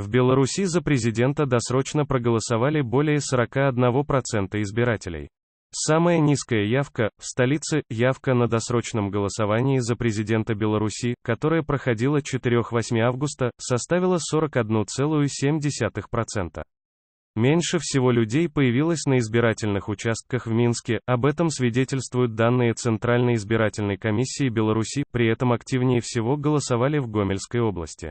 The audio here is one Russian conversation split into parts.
В Беларуси за президента досрочно проголосовали более 41% избирателей. Самая низкая явка, в столице, явка на досрочном голосовании за президента Беларуси, которая проходила 4-8 августа, составила 41,7%. Меньше всего людей появилось на избирательных участках в Минске, об этом свидетельствуют данные Центральной избирательной комиссии Беларуси, при этом активнее всего голосовали в Гомельской области.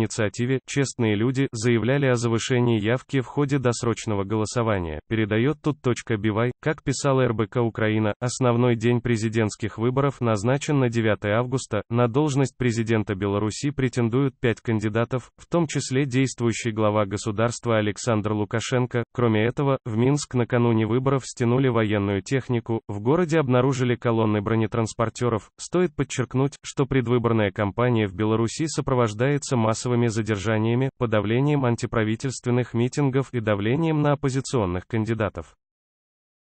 инициативе «Честные люди» заявляли о завышении явки в ходе досрочного голосования, передает тут.бивай, как писала РБК Украина, основной день президентских выборов назначен на 9 августа, на должность президента Беларуси претендуют пять кандидатов, в том числе действующий глава государства Александр Лукашенко, кроме этого, в Минск накануне выборов стянули военную технику, в городе обнаружили колонны бронетранспортеров, стоит подчеркнуть, что предвыборная кампания в Беларуси сопровождается массовым массовыми задержаниями, подавлением антиправительственных митингов и давлением на оппозиционных кандидатов.